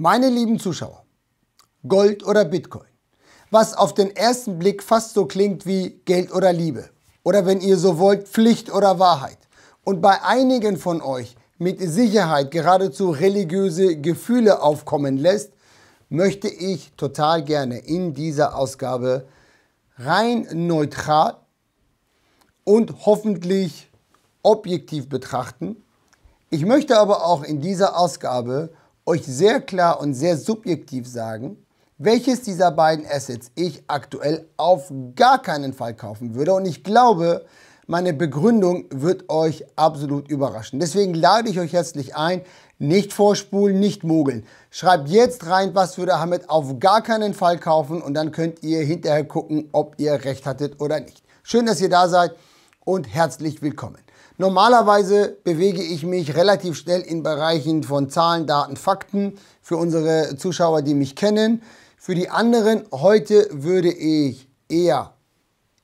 Meine lieben Zuschauer, Gold oder Bitcoin, was auf den ersten Blick fast so klingt wie Geld oder Liebe oder wenn ihr so wollt, Pflicht oder Wahrheit und bei einigen von euch mit Sicherheit geradezu religiöse Gefühle aufkommen lässt, möchte ich total gerne in dieser Ausgabe rein neutral und hoffentlich objektiv betrachten. Ich möchte aber auch in dieser Ausgabe euch sehr klar und sehr subjektiv sagen, welches dieser beiden Assets ich aktuell auf gar keinen Fall kaufen würde. Und ich glaube, meine Begründung wird euch absolut überraschen. Deswegen lade ich euch herzlich ein, nicht vorspulen, nicht mogeln. Schreibt jetzt rein, was würde Hamid auf gar keinen Fall kaufen und dann könnt ihr hinterher gucken, ob ihr recht hattet oder nicht. Schön, dass ihr da seid und herzlich willkommen. Normalerweise bewege ich mich relativ schnell in Bereichen von Zahlen, Daten, Fakten für unsere Zuschauer, die mich kennen. Für die anderen heute würde ich eher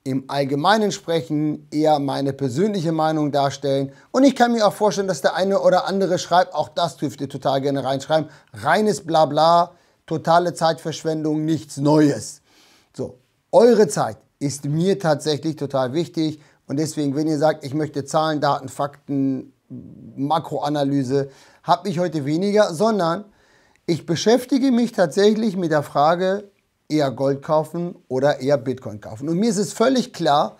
im Allgemeinen sprechen, eher meine persönliche Meinung darstellen. Und ich kann mir auch vorstellen, dass der eine oder andere schreibt, auch das dürft ihr total gerne reinschreiben, reines Blabla, totale Zeitverschwendung, nichts Neues. So, eure Zeit ist mir tatsächlich total wichtig. Und deswegen, wenn ihr sagt, ich möchte Zahlen, Daten, Fakten, Makroanalyse, habe ich heute weniger, sondern ich beschäftige mich tatsächlich mit der Frage, eher Gold kaufen oder eher Bitcoin kaufen. Und mir ist es völlig klar,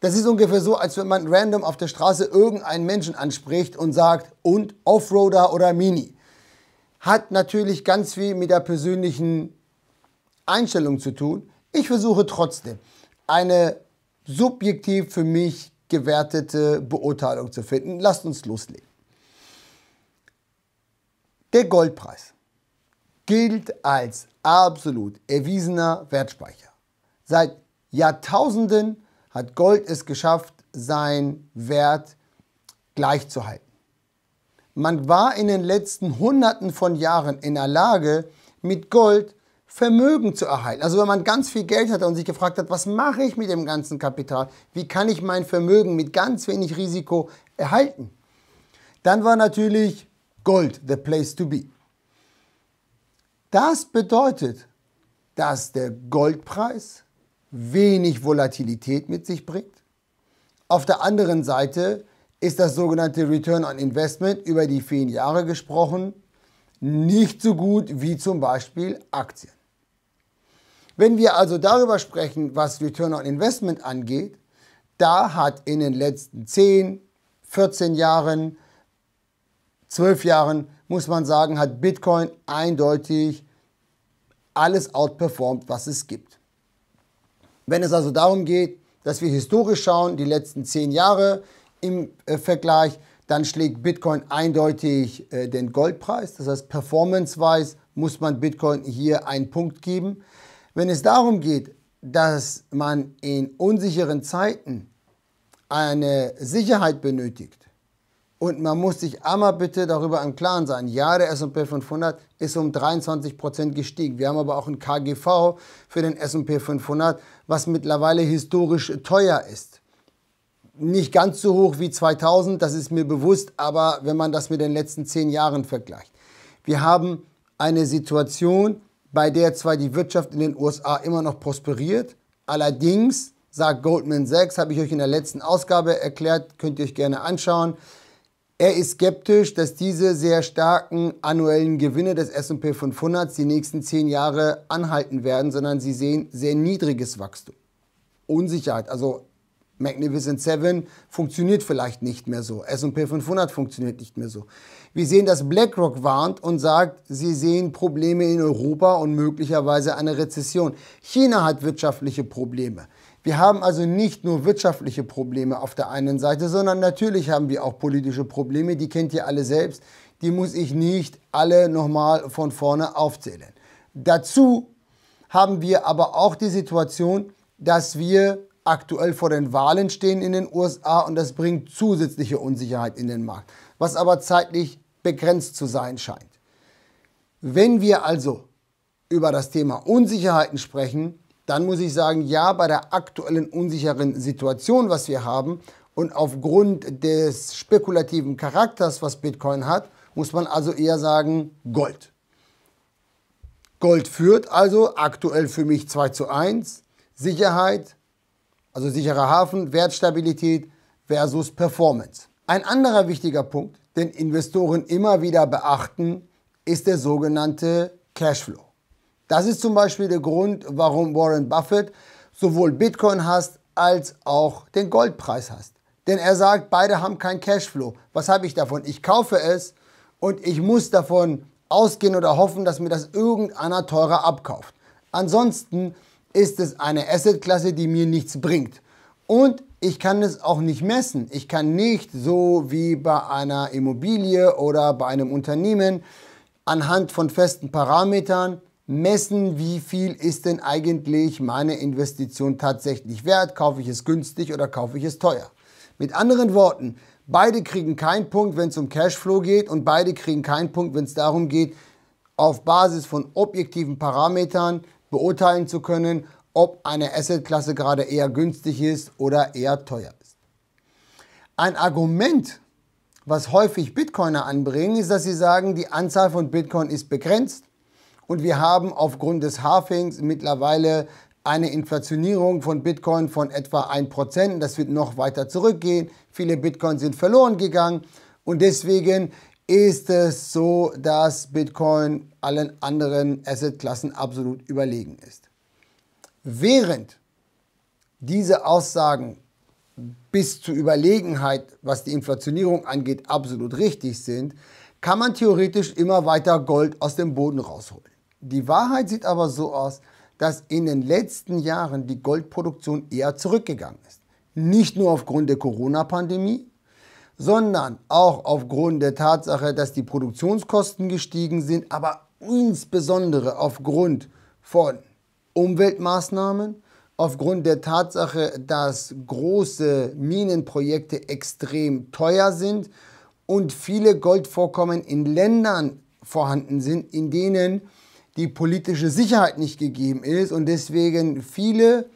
das ist ungefähr so, als wenn man random auf der Straße irgendeinen Menschen anspricht und sagt, und Offroader oder Mini. Hat natürlich ganz viel mit der persönlichen Einstellung zu tun. Ich versuche trotzdem eine subjektiv für mich gewertete Beurteilung zu finden. Lasst uns loslegen. Der Goldpreis gilt als absolut erwiesener Wertspeicher. Seit Jahrtausenden hat Gold es geschafft, seinen Wert gleichzuhalten. Man war in den letzten Hunderten von Jahren in der Lage, mit Gold Vermögen zu erhalten. Also wenn man ganz viel Geld hatte und sich gefragt hat, was mache ich mit dem ganzen Kapital? Wie kann ich mein Vermögen mit ganz wenig Risiko erhalten? Dann war natürlich Gold the place to be. Das bedeutet, dass der Goldpreis wenig Volatilität mit sich bringt. Auf der anderen Seite ist das sogenannte Return on Investment über die vielen Jahre gesprochen nicht so gut wie zum Beispiel Aktien. Wenn wir also darüber sprechen, was Return on Investment angeht, da hat in den letzten 10, 14 Jahren, 12 Jahren, muss man sagen, hat Bitcoin eindeutig alles outperformt, was es gibt. Wenn es also darum geht, dass wir historisch schauen, die letzten 10 Jahre im äh, Vergleich, dann schlägt Bitcoin eindeutig äh, den Goldpreis. Das heißt, performance-wise muss man Bitcoin hier einen Punkt geben. Wenn es darum geht, dass man in unsicheren Zeiten eine Sicherheit benötigt und man muss sich einmal bitte darüber im Klaren sein, ja, der S&P 500 ist um 23% Prozent gestiegen. Wir haben aber auch ein KGV für den S&P 500, was mittlerweile historisch teuer ist. Nicht ganz so hoch wie 2000, das ist mir bewusst, aber wenn man das mit den letzten zehn Jahren vergleicht. Wir haben eine Situation, bei der zwar die Wirtschaft in den USA immer noch prosperiert, allerdings, sagt Goldman Sachs, habe ich euch in der letzten Ausgabe erklärt, könnt ihr euch gerne anschauen, er ist skeptisch, dass diese sehr starken annuellen Gewinne des SP 500 die nächsten zehn Jahre anhalten werden, sondern sie sehen sehr niedriges Wachstum. Unsicherheit, also Magnificent 7 funktioniert vielleicht nicht mehr so, SP 500 funktioniert nicht mehr so. Wir sehen, dass BlackRock warnt und sagt, sie sehen Probleme in Europa und möglicherweise eine Rezession. China hat wirtschaftliche Probleme. Wir haben also nicht nur wirtschaftliche Probleme auf der einen Seite, sondern natürlich haben wir auch politische Probleme, die kennt ihr alle selbst, die muss ich nicht alle nochmal von vorne aufzählen. Dazu haben wir aber auch die Situation, dass wir aktuell vor den Wahlen stehen in den USA und das bringt zusätzliche Unsicherheit in den Markt, was aber zeitlich begrenzt zu sein scheint. Wenn wir also über das Thema Unsicherheiten sprechen, dann muss ich sagen, ja, bei der aktuellen unsicheren Situation, was wir haben und aufgrund des spekulativen Charakters, was Bitcoin hat, muss man also eher sagen Gold. Gold führt also aktuell für mich 2 zu 1. Sicherheit, also sicherer Hafen, Wertstabilität versus Performance. Ein anderer wichtiger Punkt den Investoren immer wieder beachten, ist der sogenannte Cashflow. Das ist zum Beispiel der Grund, warum Warren Buffett sowohl Bitcoin hasst als auch den Goldpreis hasst. Denn er sagt, beide haben keinen Cashflow. Was habe ich davon? Ich kaufe es und ich muss davon ausgehen oder hoffen, dass mir das irgendeiner teurer abkauft. Ansonsten ist es eine Assetklasse, die mir nichts bringt. Und ich kann es auch nicht messen. Ich kann nicht so wie bei einer Immobilie oder bei einem Unternehmen anhand von festen Parametern messen, wie viel ist denn eigentlich meine Investition tatsächlich wert. Kaufe ich es günstig oder kaufe ich es teuer? Mit anderen Worten, beide kriegen keinen Punkt, wenn es um Cashflow geht und beide kriegen keinen Punkt, wenn es darum geht, auf Basis von objektiven Parametern beurteilen zu können, ob eine Assetklasse gerade eher günstig ist oder eher teuer ist. Ein Argument, was häufig Bitcoiner anbringen, ist, dass sie sagen, die Anzahl von Bitcoin ist begrenzt und wir haben aufgrund des Halvings mittlerweile eine Inflationierung von Bitcoin von etwa 1%. Das wird noch weiter zurückgehen. Viele Bitcoin sind verloren gegangen und deswegen ist es so, dass Bitcoin allen anderen Assetklassen absolut überlegen ist während diese Aussagen bis zur Überlegenheit, was die Inflationierung angeht, absolut richtig sind, kann man theoretisch immer weiter Gold aus dem Boden rausholen. Die Wahrheit sieht aber so aus, dass in den letzten Jahren die Goldproduktion eher zurückgegangen ist. Nicht nur aufgrund der Corona-Pandemie, sondern auch aufgrund der Tatsache, dass die Produktionskosten gestiegen sind, aber insbesondere aufgrund von Umweltmaßnahmen, aufgrund der Tatsache, dass große Minenprojekte extrem teuer sind und viele Goldvorkommen in Ländern vorhanden sind, in denen die politische Sicherheit nicht gegeben ist und deswegen viele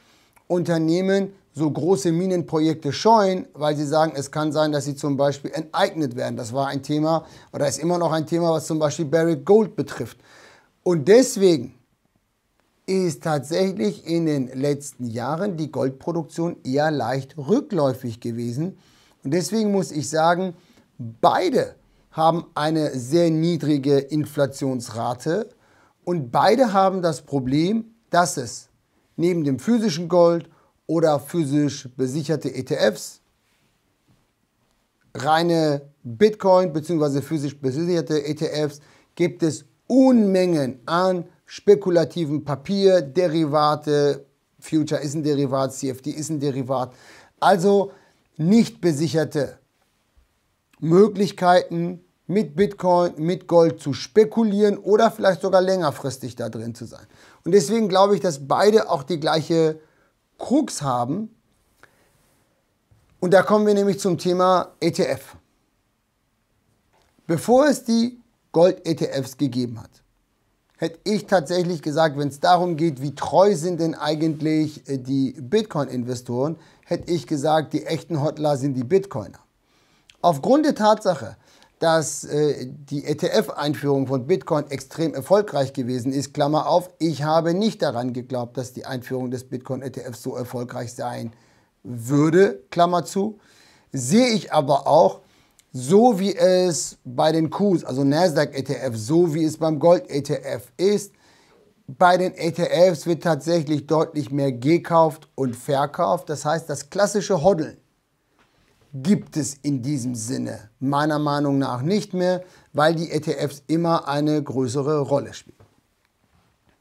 Unternehmen so große Minenprojekte scheuen, weil sie sagen, es kann sein, dass sie zum Beispiel enteignet werden. Das war ein Thema oder ist immer noch ein Thema, was zum Beispiel Barrick Gold betrifft. Und deswegen ist tatsächlich in den letzten Jahren die Goldproduktion eher leicht rückläufig gewesen. Und deswegen muss ich sagen, beide haben eine sehr niedrige Inflationsrate und beide haben das Problem, dass es neben dem physischen Gold oder physisch besicherte ETFs reine Bitcoin bzw. physisch besicherte ETFs gibt es Unmengen an spekulativen Papier, Derivate, Future ist ein Derivat, CFD ist ein Derivat. Also nicht besicherte Möglichkeiten, mit Bitcoin, mit Gold zu spekulieren oder vielleicht sogar längerfristig da drin zu sein. Und deswegen glaube ich, dass beide auch die gleiche Krux haben. Und da kommen wir nämlich zum Thema ETF. Bevor es die Gold-ETFs gegeben hat, hätte ich tatsächlich gesagt, wenn es darum geht, wie treu sind denn eigentlich äh, die Bitcoin-Investoren, hätte ich gesagt, die echten Hotler sind die Bitcoiner. Aufgrund der Tatsache, dass äh, die ETF-Einführung von Bitcoin extrem erfolgreich gewesen ist, Klammer auf, ich habe nicht daran geglaubt, dass die Einführung des Bitcoin-ETFs so erfolgreich sein würde, Klammer zu, sehe ich aber auch, so wie es bei den Qs, also Nasdaq ETF, so wie es beim Gold ETF ist. Bei den ETFs wird tatsächlich deutlich mehr gekauft und verkauft. Das heißt, das klassische Hoddeln gibt es in diesem Sinne meiner Meinung nach nicht mehr, weil die ETFs immer eine größere Rolle spielen.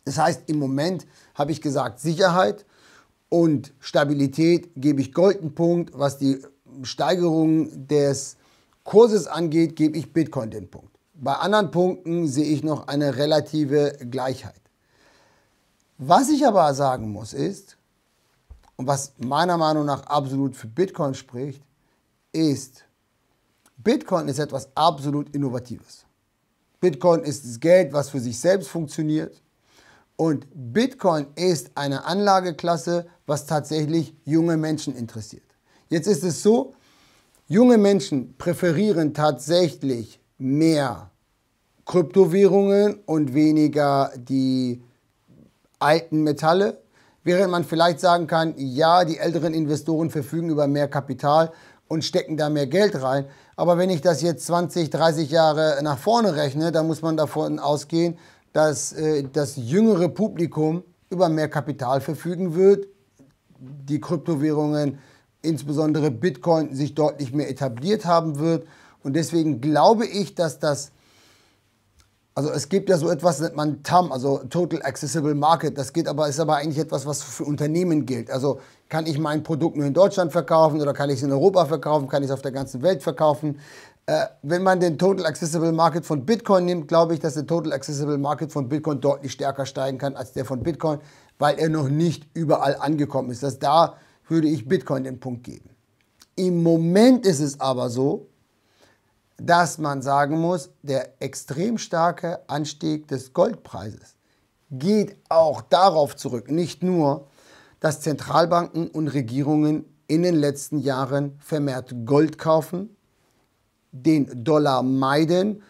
Das heißt, im Moment habe ich gesagt, Sicherheit und Stabilität gebe ich Goldenpunkt, was die Steigerung des Kurses angeht, gebe ich Bitcoin den Punkt. Bei anderen Punkten sehe ich noch eine relative Gleichheit. Was ich aber sagen muss ist, und was meiner Meinung nach absolut für Bitcoin spricht, ist, Bitcoin ist etwas absolut Innovatives. Bitcoin ist das Geld, was für sich selbst funktioniert. Und Bitcoin ist eine Anlageklasse, was tatsächlich junge Menschen interessiert. Jetzt ist es so, Junge Menschen präferieren tatsächlich mehr Kryptowährungen und weniger die alten Metalle, während man vielleicht sagen kann, ja, die älteren Investoren verfügen über mehr Kapital und stecken da mehr Geld rein. Aber wenn ich das jetzt 20, 30 Jahre nach vorne rechne, dann muss man davon ausgehen, dass äh, das jüngere Publikum über mehr Kapital verfügen wird, die Kryptowährungen insbesondere Bitcoin sich deutlich mehr etabliert haben wird. Und deswegen glaube ich, dass das, also es gibt ja so etwas, nennt man TAM, also Total Accessible Market. Das geht aber, ist aber eigentlich etwas, was für Unternehmen gilt. Also kann ich mein Produkt nur in Deutschland verkaufen oder kann ich es in Europa verkaufen, kann ich es auf der ganzen Welt verkaufen. Äh, wenn man den Total Accessible Market von Bitcoin nimmt, glaube ich, dass der Total Accessible Market von Bitcoin deutlich stärker steigen kann als der von Bitcoin, weil er noch nicht überall angekommen ist. Dass da würde ich Bitcoin den Punkt geben. Im Moment ist es aber so, dass man sagen muss, der extrem starke Anstieg des Goldpreises geht auch darauf zurück, nicht nur, dass Zentralbanken und Regierungen in den letzten Jahren vermehrt Gold kaufen, den Dollar meiden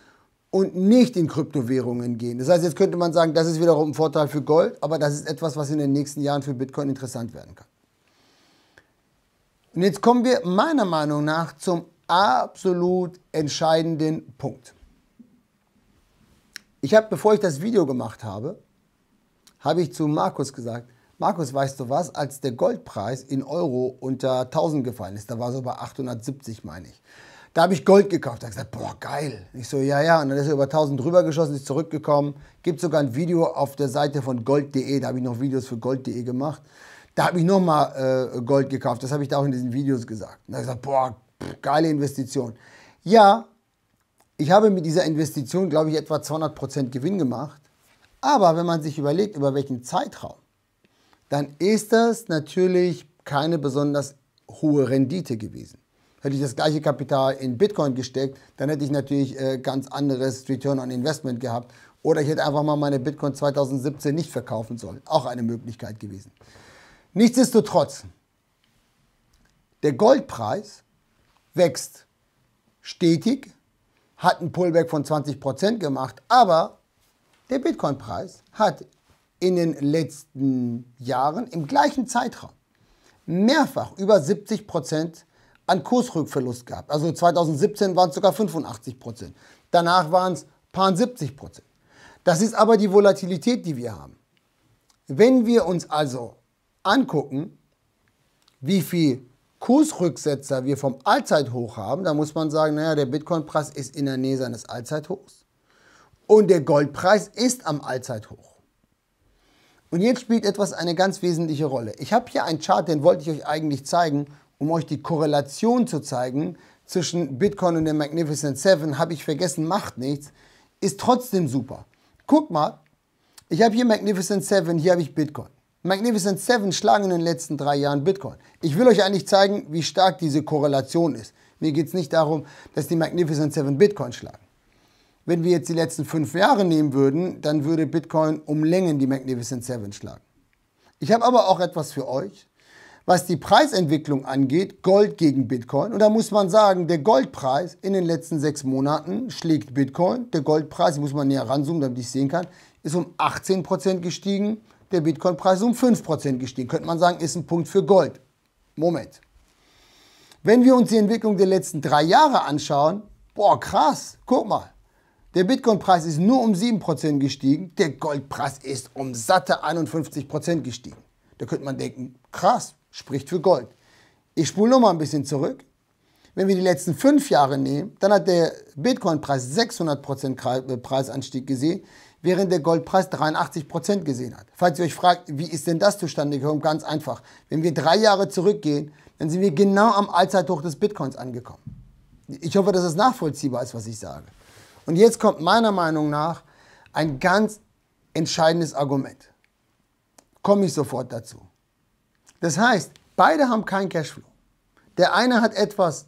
und nicht in Kryptowährungen gehen. Das heißt, jetzt könnte man sagen, das ist wiederum ein Vorteil für Gold, aber das ist etwas, was in den nächsten Jahren für Bitcoin interessant werden kann. Und jetzt kommen wir meiner Meinung nach zum absolut entscheidenden Punkt. Ich habe, bevor ich das Video gemacht habe, habe ich zu Markus gesagt, Markus, weißt du was, als der Goldpreis in Euro unter 1000 gefallen ist, da war so bei 870, meine ich. Da habe ich Gold gekauft. Da habe ich gesagt, boah, geil. Ich so, ja, ja. Und dann ist er über 1000 drüber geschossen, ist zurückgekommen. Gibt sogar ein Video auf der Seite von gold.de. Da habe ich noch Videos für gold.de gemacht. Da habe ich nochmal äh, Gold gekauft. Das habe ich da auch in diesen Videos gesagt. da habe ich gesagt, boah, pff, geile Investition. Ja, ich habe mit dieser Investition, glaube ich, etwa 200% Gewinn gemacht. Aber wenn man sich überlegt, über welchen Zeitraum, dann ist das natürlich keine besonders hohe Rendite gewesen. Hätte ich das gleiche Kapital in Bitcoin gesteckt, dann hätte ich natürlich äh, ganz anderes Return on Investment gehabt. Oder ich hätte einfach mal meine Bitcoin 2017 nicht verkaufen sollen. Auch eine Möglichkeit gewesen. Nichtsdestotrotz, der Goldpreis wächst stetig, hat einen Pullback von 20% gemacht, aber der Bitcoin-Preis hat in den letzten Jahren im gleichen Zeitraum mehrfach über 70% an Kursrückverlust gehabt. Also 2017 waren es sogar 85%. Danach waren es paar 70%. Das ist aber die Volatilität, die wir haben. Wenn wir uns also angucken, wie viel Kursrücksetzer wir vom Allzeithoch haben, dann muss man sagen, naja, der Bitcoin-Preis ist in der Nähe seines Allzeithochs und der Goldpreis ist am Allzeithoch. Und jetzt spielt etwas eine ganz wesentliche Rolle. Ich habe hier einen Chart, den wollte ich euch eigentlich zeigen, um euch die Korrelation zu zeigen zwischen Bitcoin und dem Magnificent Seven. Habe ich vergessen, macht nichts. Ist trotzdem super. Guck mal, ich habe hier Magnificent Seven, hier habe ich Bitcoin. Magnificent 7 schlagen in den letzten drei Jahren Bitcoin. Ich will euch eigentlich zeigen, wie stark diese Korrelation ist. Mir geht es nicht darum, dass die Magnificent 7 Bitcoin schlagen. Wenn wir jetzt die letzten fünf Jahre nehmen würden, dann würde Bitcoin um Längen die Magnificent 7 schlagen. Ich habe aber auch etwas für euch, was die Preisentwicklung angeht, Gold gegen Bitcoin. Und da muss man sagen, der Goldpreis in den letzten sechs Monaten schlägt Bitcoin. Der Goldpreis, muss man näher ranzoomen, damit ich sehen kann, ist um 18% gestiegen der Bitcoin-Preis um 5% gestiegen. Könnte man sagen, ist ein Punkt für Gold. Moment. Wenn wir uns die Entwicklung der letzten drei Jahre anschauen, boah, krass, guck mal. Der Bitcoin-Preis ist nur um 7% gestiegen, der Goldpreis ist um satte 51% gestiegen. Da könnte man denken, krass, spricht für Gold. Ich spule nochmal ein bisschen zurück. Wenn wir die letzten fünf Jahre nehmen, dann hat der Bitcoin-Preis 600% äh, Preisanstieg gesehen während der Goldpreis 83 gesehen hat. Falls ihr euch fragt, wie ist denn das zustande gekommen, ganz einfach. Wenn wir drei Jahre zurückgehen, dann sind wir genau am Allzeithoch des Bitcoins angekommen. Ich hoffe, dass das nachvollziehbar ist, was ich sage. Und jetzt kommt meiner Meinung nach ein ganz entscheidendes Argument. Komme ich sofort dazu. Das heißt, beide haben keinen Cashflow. Der eine hat etwas,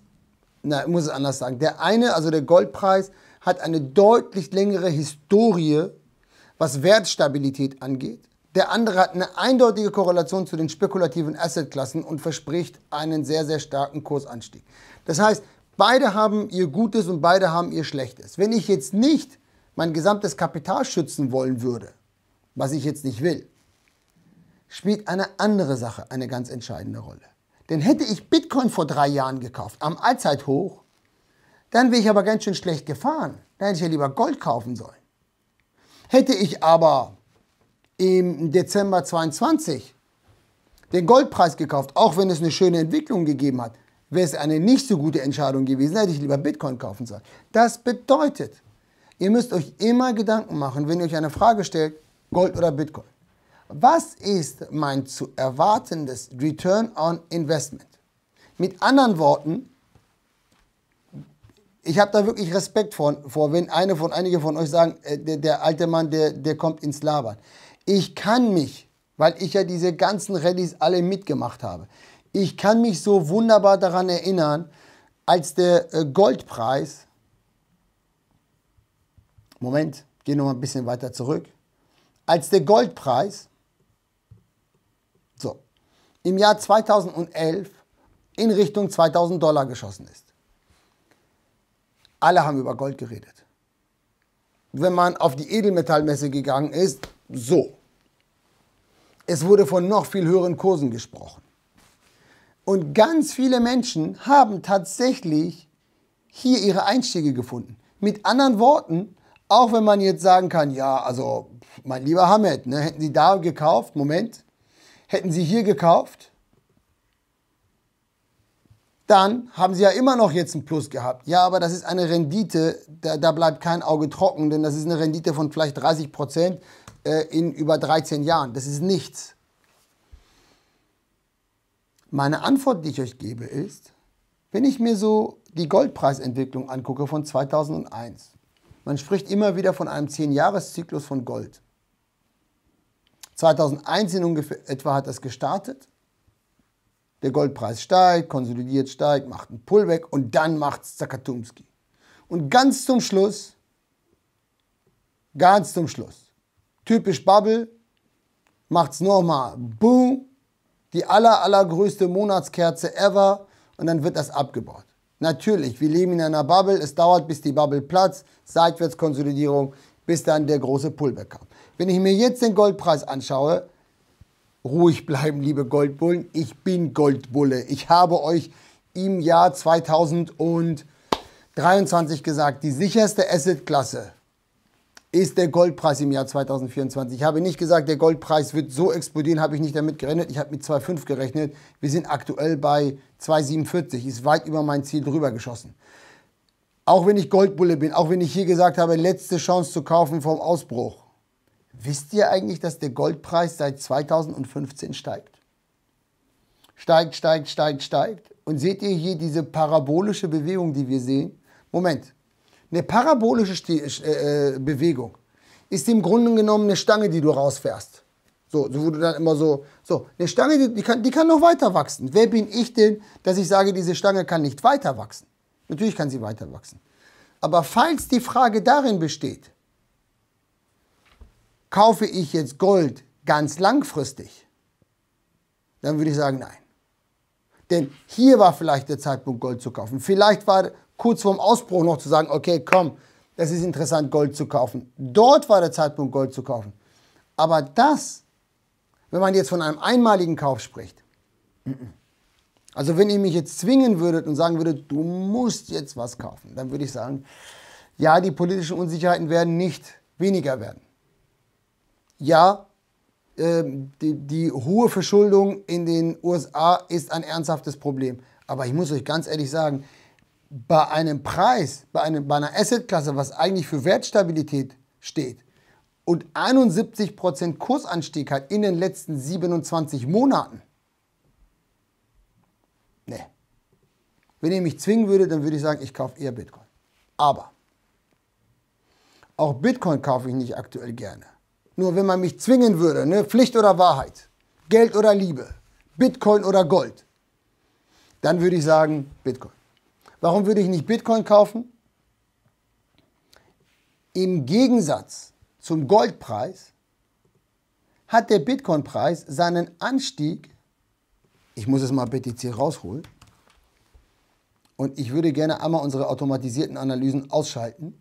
na, ich muss es anders sagen. Der eine, also der Goldpreis, hat eine deutlich längere Historie was Wertstabilität angeht. Der andere hat eine eindeutige Korrelation zu den spekulativen Assetklassen und verspricht einen sehr, sehr starken Kursanstieg. Das heißt, beide haben ihr Gutes und beide haben ihr Schlechtes. Wenn ich jetzt nicht mein gesamtes Kapital schützen wollen würde, was ich jetzt nicht will, spielt eine andere Sache eine ganz entscheidende Rolle. Denn hätte ich Bitcoin vor drei Jahren gekauft, am Allzeithoch, dann wäre ich aber ganz schön schlecht gefahren. Dann hätte ich ja lieber Gold kaufen sollen. Hätte ich aber im Dezember 22 den Goldpreis gekauft, auch wenn es eine schöne Entwicklung gegeben hat, wäre es eine nicht so gute Entscheidung gewesen, hätte ich lieber Bitcoin kaufen sollen. Das bedeutet, ihr müsst euch immer Gedanken machen, wenn ihr euch eine Frage stellt, Gold oder Bitcoin. Was ist mein zu erwartendes Return on Investment? Mit anderen Worten, ich habe da wirklich Respekt vor, vor wenn eine von, einige von euch sagen, äh, der, der, alte Mann, der, der kommt ins Labern. Ich kann mich, weil ich ja diese ganzen Rallyes alle mitgemacht habe, ich kann mich so wunderbar daran erinnern, als der äh, Goldpreis, Moment, gehe noch mal ein bisschen weiter zurück, als der Goldpreis, so, im Jahr 2011 in Richtung 2000 Dollar geschossen ist. Alle haben über Gold geredet. Wenn man auf die Edelmetallmesse gegangen ist, so. Es wurde von noch viel höheren Kursen gesprochen. Und ganz viele Menschen haben tatsächlich hier ihre Einstiege gefunden. Mit anderen Worten, auch wenn man jetzt sagen kann, ja, also mein lieber Hamed, ne, hätten Sie da gekauft, Moment, hätten Sie hier gekauft, dann haben sie ja immer noch jetzt einen Plus gehabt. Ja, aber das ist eine Rendite, da, da bleibt kein Auge trocken, denn das ist eine Rendite von vielleicht 30 Prozent äh, in über 13 Jahren. Das ist nichts. Meine Antwort, die ich euch gebe, ist, wenn ich mir so die Goldpreisentwicklung angucke von 2001, man spricht immer wieder von einem 10-Jahres-Zyklus von Gold. 2001 in ungefähr etwa hat das gestartet. Der Goldpreis steigt, konsolidiert steigt, macht einen Pullback und dann macht es Zakatumski. Und ganz zum Schluss, ganz zum Schluss, typisch Bubble, macht es nochmal, boom, die aller, allergrößte Monatskerze ever und dann wird das abgebaut. Natürlich, wir leben in einer Bubble, es dauert, bis die Bubble platzt, Seitwärtskonsolidierung, bis dann der große Pullback kommt. Wenn ich mir jetzt den Goldpreis anschaue, ruhig bleiben, liebe Goldbullen. Ich bin Goldbulle. Ich habe euch im Jahr 2023 gesagt, die sicherste Assetklasse ist der Goldpreis im Jahr 2024. Ich habe nicht gesagt, der Goldpreis wird so explodieren, habe ich nicht damit gerechnet. Ich habe mit 2,5 gerechnet. Wir sind aktuell bei 2,47. Ist weit über mein Ziel drüber geschossen. Auch wenn ich Goldbulle bin, auch wenn ich hier gesagt habe, letzte Chance zu kaufen vom Ausbruch. Wisst ihr eigentlich, dass der Goldpreis seit 2015 steigt? Steigt, steigt, steigt, steigt. Und seht ihr hier diese parabolische Bewegung, die wir sehen? Moment, eine parabolische Sti äh, äh, Bewegung ist im Grunde genommen eine Stange, die du rausfährst. So, so wurde dann immer so, so, eine Stange, die, die, kann, die kann noch weiter wachsen. Wer bin ich denn, dass ich sage, diese Stange kann nicht weiter wachsen? Natürlich kann sie weiter wachsen. Aber falls die Frage darin besteht, kaufe ich jetzt Gold ganz langfristig, dann würde ich sagen, nein. Denn hier war vielleicht der Zeitpunkt, Gold zu kaufen. Vielleicht war kurz vorm Ausbruch noch zu sagen, okay, komm, das ist interessant, Gold zu kaufen. Dort war der Zeitpunkt, Gold zu kaufen. Aber das, wenn man jetzt von einem einmaligen Kauf spricht, also wenn ihr mich jetzt zwingen würdet und sagen würdet, du musst jetzt was kaufen, dann würde ich sagen, ja, die politischen Unsicherheiten werden nicht weniger werden ja, äh, die, die hohe Verschuldung in den USA ist ein ernsthaftes Problem. Aber ich muss euch ganz ehrlich sagen, bei einem Preis, bei, einem, bei einer Assetklasse, was eigentlich für Wertstabilität steht und 71% Kursanstieg hat in den letzten 27 Monaten, nee. Wenn ihr mich zwingen würde, dann würde ich sagen, ich kaufe eher Bitcoin. Aber auch Bitcoin kaufe ich nicht aktuell gerne. Nur wenn man mich zwingen würde, ne, Pflicht oder Wahrheit, Geld oder Liebe, Bitcoin oder Gold, dann würde ich sagen Bitcoin. Warum würde ich nicht Bitcoin kaufen? Im Gegensatz zum Goldpreis hat der Bitcoin-Preis seinen Anstieg, ich muss es mal BTC rausholen, und ich würde gerne einmal unsere automatisierten Analysen ausschalten.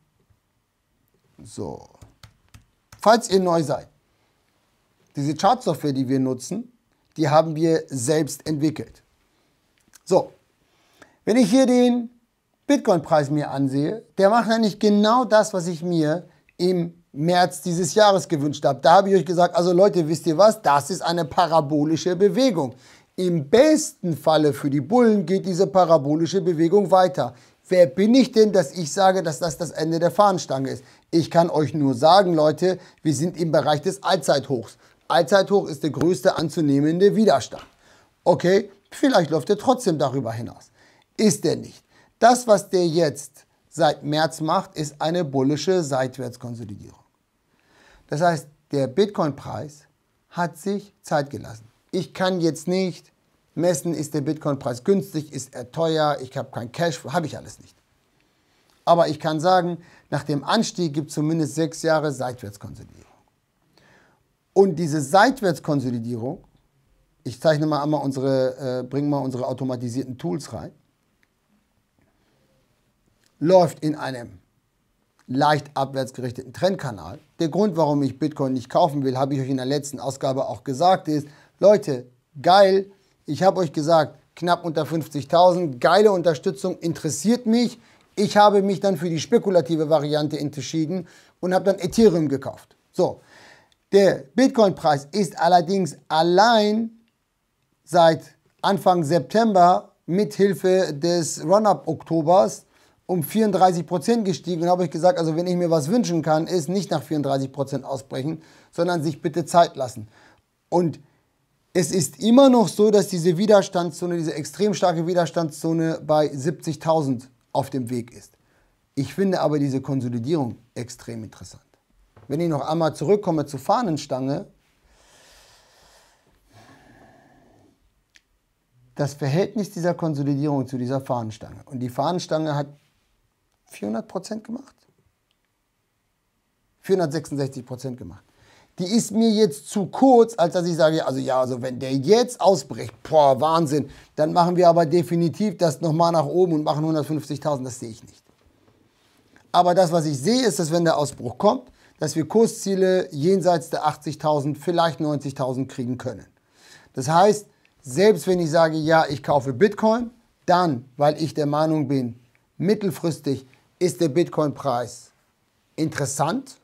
So, falls ihr neu seid, diese Chartsoftware, die wir nutzen, die haben wir selbst entwickelt. So, wenn ich hier den Bitcoin-Preis mir ansehe, der macht eigentlich genau das, was ich mir im März dieses Jahres gewünscht habe. Da habe ich euch gesagt, also Leute, wisst ihr was, das ist eine parabolische Bewegung. Im besten Falle für die Bullen geht diese parabolische Bewegung weiter. Wer bin ich denn, dass ich sage, dass das das Ende der Fahnenstange ist? Ich kann euch nur sagen, Leute, wir sind im Bereich des Allzeithochs. Allzeithoch ist der größte anzunehmende Widerstand. Okay, vielleicht läuft er trotzdem darüber hinaus. Ist er nicht. Das, was der jetzt seit März macht, ist eine bullische Seitwärtskonsolidierung. Das heißt, der Bitcoin-Preis hat sich Zeit gelassen. Ich kann jetzt nicht messen, ist der Bitcoin-Preis günstig, ist er teuer, ich habe kein Cashflow, habe ich alles nicht. Aber ich kann sagen, nach dem Anstieg gibt es zumindest sechs Jahre Seitwärtskonsolidierung. Und diese Seitwärtskonsolidierung, ich zeichne mal einmal unsere, äh, bringe mal unsere automatisierten Tools rein, läuft in einem leicht abwärtsgerichteten Trendkanal. Der Grund, warum ich Bitcoin nicht kaufen will, habe ich euch in der letzten Ausgabe auch gesagt, ist, Leute, geil, ich habe euch gesagt, knapp unter 50.000, geile Unterstützung, interessiert mich. Ich habe mich dann für die spekulative Variante entschieden und habe dann Ethereum gekauft. So, der Bitcoin-Preis ist allerdings allein seit Anfang September mithilfe des Run-Up Oktobers um 34% gestiegen und habe ich gesagt, also wenn ich mir was wünschen kann, ist nicht nach 34% ausbrechen, sondern sich bitte Zeit lassen. Und es ist immer noch so, dass diese Widerstandszone, diese extrem starke Widerstandszone bei 70.000 auf dem Weg ist. Ich finde aber diese Konsolidierung extrem interessant. Wenn ich noch einmal zurückkomme zur Fahnenstange, das Verhältnis dieser Konsolidierung zu dieser Fahnenstange. Und die Fahnenstange hat 400 gemacht. 466 gemacht die ist mir jetzt zu kurz, als dass ich sage, also ja, also wenn der jetzt ausbricht, boah, Wahnsinn, dann machen wir aber definitiv das nochmal nach oben und machen 150.000, das sehe ich nicht. Aber das, was ich sehe, ist, dass wenn der Ausbruch kommt, dass wir Kursziele jenseits der 80.000, vielleicht 90.000 kriegen können. Das heißt, selbst wenn ich sage, ja, ich kaufe Bitcoin, dann, weil ich der Meinung bin, mittelfristig ist der Bitcoin-Preis interessant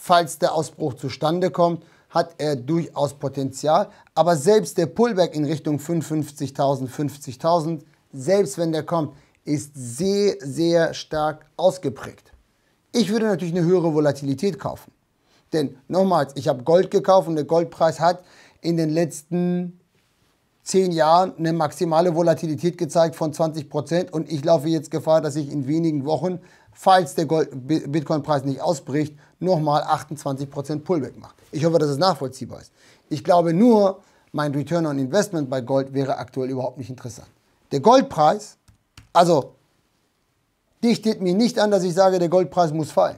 falls der Ausbruch zustande kommt, hat er durchaus Potenzial. Aber selbst der Pullback in Richtung 55.000, 50.000, selbst wenn der kommt, ist sehr, sehr stark ausgeprägt. Ich würde natürlich eine höhere Volatilität kaufen. Denn nochmals, ich habe Gold gekauft und der Goldpreis hat in den letzten zehn Jahren eine maximale Volatilität gezeigt von 20 Prozent und ich laufe jetzt Gefahr, dass ich in wenigen Wochen, falls der Bitcoin-Preis nicht ausbricht, nochmal 28% Pullback macht. Ich hoffe, dass es nachvollziehbar ist. Ich glaube nur, mein Return on Investment bei Gold wäre aktuell überhaupt nicht interessant. Der Goldpreis, also dichtet mir nicht an, dass ich sage, der Goldpreis muss fallen.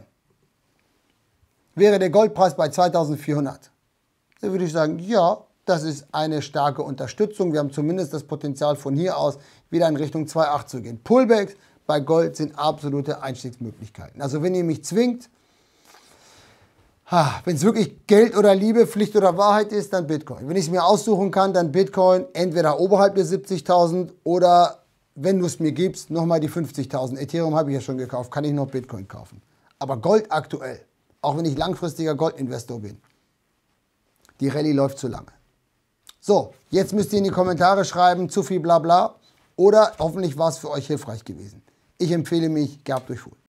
Wäre der Goldpreis bei 2400, dann würde ich sagen, ja, das ist eine starke Unterstützung. Wir haben zumindest das Potenzial von hier aus wieder in Richtung 2,8 zu gehen. Pullbacks bei Gold sind absolute Einstiegsmöglichkeiten. Also wenn ihr mich zwingt, wenn es wirklich Geld oder Liebe, Pflicht oder Wahrheit ist, dann Bitcoin. Wenn ich es mir aussuchen kann, dann Bitcoin entweder oberhalb der 70.000 oder, wenn du es mir gibst, nochmal die 50.000. Ethereum habe ich ja schon gekauft, kann ich noch Bitcoin kaufen. Aber Gold aktuell, auch wenn ich langfristiger Goldinvestor bin, die Rallye läuft zu lange. So, jetzt müsst ihr in die Kommentare schreiben, zu viel Blabla oder hoffentlich war es für euch hilfreich gewesen. Ich empfehle mich, gehabt euch wohl.